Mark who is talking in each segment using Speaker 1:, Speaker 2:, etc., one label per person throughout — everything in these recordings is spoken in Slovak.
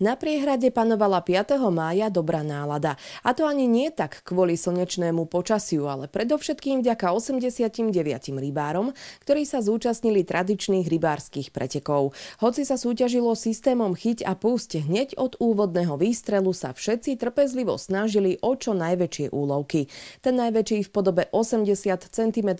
Speaker 1: Na priehrade panovala 5. mája dobrá nálada. A to ani nie tak kvôli slnečnému počasiu, ale predovšetkým vďaka 89 rybárom, ktorí sa zúčastnili tradičných rybárskych pretekov. Hoci sa súťažilo systémom chyť a púste hneď od úvodného výstrelu sa všetci trpezlivo snažili o čo najväčšie úlovky. Ten najväčší v podobe 80 cm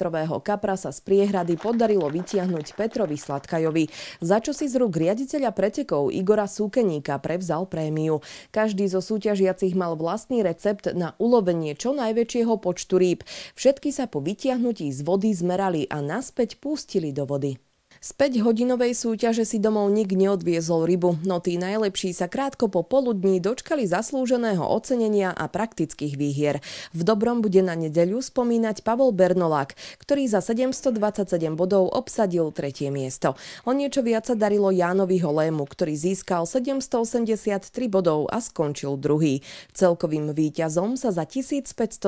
Speaker 1: kapra sa z priehrady podarilo vytiahnuť Petrovi Sladkajovi, za čo si z rúk riaditeľa pretekov Igora Súkeníka prevzal prémiu. Každý zo súťažiacich mal vlastný recept na ulovenie čo najväčšieho počtu rýb. Všetky sa po vytiahnutí z vody zmerali a naspäť pustili do vody. Z 5-hodinovej súťaže si domov nik neodviezol rybu, no tí najlepší sa krátko po poludní dočkali zaslúženého ocenenia a praktických výhier. V dobrom bude na nedeľu spomínať Pavol Bernolák, ktorý za 727 bodov obsadil tretie miesto. O niečo viac sa darilo Jánovi Holému, ktorý získal 783 bodov a skončil druhý. Celkovým výťazom sa za 1512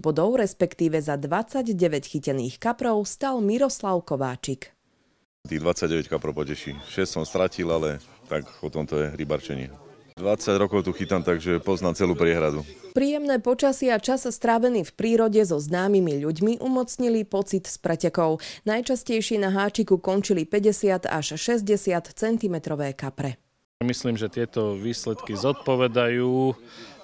Speaker 1: bodov, respektíve za 29 chytených kaprov, stal Miroslav Kováčik.
Speaker 2: Tých 29 kapro poteší. 6 som stratil, ale tak o tom to je rybarčenie. 20 rokov tu chytám, takže poznám celú priehradu.
Speaker 1: Príjemné počasie a čas strávený v prírode so známymi ľuďmi umocnili pocit z pretekov. Najčastejšie na háčiku končili 50 až 60 cm kapre.
Speaker 2: Myslím, že tieto výsledky zodpovedajú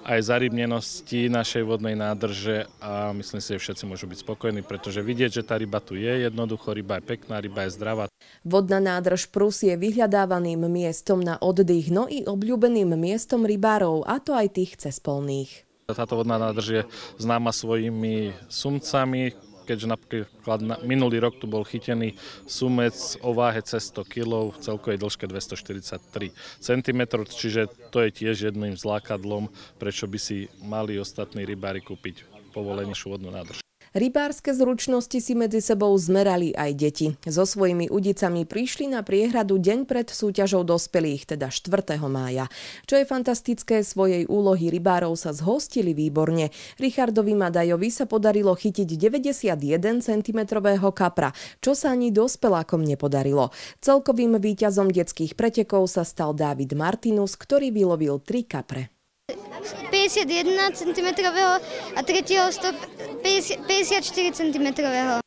Speaker 2: aj zarybnenosti našej vodnej nádrže a myslím si, že všetci môžu byť spokojní, pretože vidieť, že tá ryba tu je, jednoducho ryba je pekná, ryba je zdravá.
Speaker 1: Vodná nádrž Prus je vyhľadávaným miestom na oddych, no i obľúbeným miestom rybárov, a to aj tých cespolných.
Speaker 2: Táto vodná nádrž je známa svojimi sumcami, keďže napríklad na, minulý rok tu bol chytený sumec o váhe cez 100 kg celkovej dĺžke 243 cm, čiže to je tiež jedným zlákadlom, prečo by si mali ostatní rybári kúpiť povolenejšiu vodnú nádrž.
Speaker 1: Rybárske zručnosti si medzi sebou zmerali aj deti. So svojimi udicami prišli na priehradu deň pred súťažou dospelých, teda 4. mája. Čo je fantastické, svojej úlohy rybárov sa zhostili výborne. Richardovi Madajovi sa podarilo chytiť 91 cm kapra, čo sa ani dospelákom nepodarilo. Celkovým víťazom detských pretekov sa stal David Martinus, ktorý vylovil tri kapre. 51 cm a tretieho 100, 54 cm.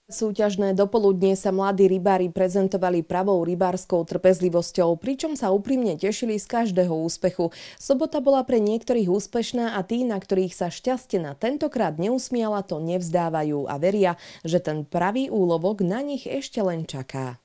Speaker 1: Súťažné dopoludnie sa mladí rybári prezentovali pravou rybárskou trpezlivosťou, pričom sa úprimne tešili z každého úspechu. Sobota bola pre niektorých úspešná a tí, na ktorých sa šťastie na tentokrát neusmiala, to nevzdávajú a veria, že ten pravý úlovok na nich ešte len čaká.